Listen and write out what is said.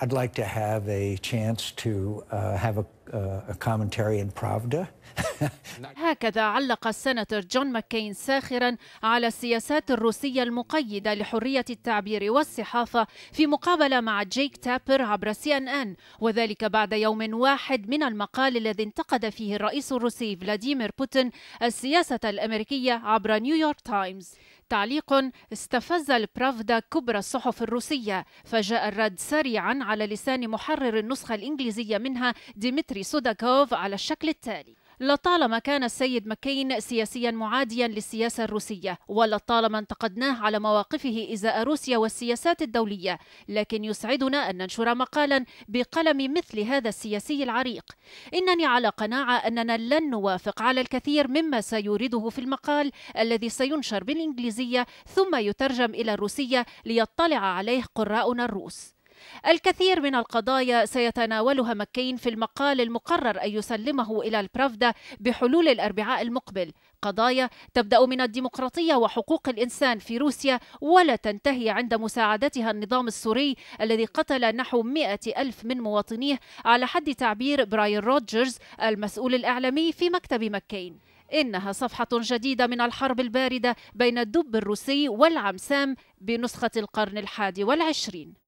I'd like to have a chance to uh, have a آه، هكذا علق السناتور جون ماكين ساخرا على السياسات الروسية المقيدة لحرية التعبير والصحافة في مقابلة مع جيك تابر عبر سي ان ان وذلك بعد يوم واحد من المقال الذي انتقد فيه الرئيس الروسي فلاديمير بوتين السياسة الأمريكية عبر نيويورك تايمز تعليق استفز البرافدا كبرى الصحف الروسية فجاء الرد سريعا على لسان محرر النسخة الإنجليزية منها ديمتري ديمتري سوداكوف على الشكل التالي لطالما كان السيد مكين سياسيا معاديا للسياسة الروسية ولطالما انتقدناه على مواقفه إزاء روسيا والسياسات الدولية لكن يسعدنا أن ننشر مقالا بقلم مثل هذا السياسي العريق إنني على قناعة أننا لن نوافق على الكثير مما سيورده في المقال الذي سينشر بالإنجليزية ثم يترجم إلى الروسية ليطلع عليه قراؤنا الروس الكثير من القضايا سيتناولها مكين في المقال المقرر أن يسلمه إلى البرافدا بحلول الأربعاء المقبل قضايا تبدأ من الديمقراطية وحقوق الإنسان في روسيا ولا تنتهي عند مساعدتها النظام السوري الذي قتل نحو مئة ألف من مواطنيه على حد تعبير براين روجرز المسؤول الإعلامي في مكتب مكين إنها صفحة جديدة من الحرب الباردة بين الدب الروسي والعمسام بنسخة القرن الحادي والعشرين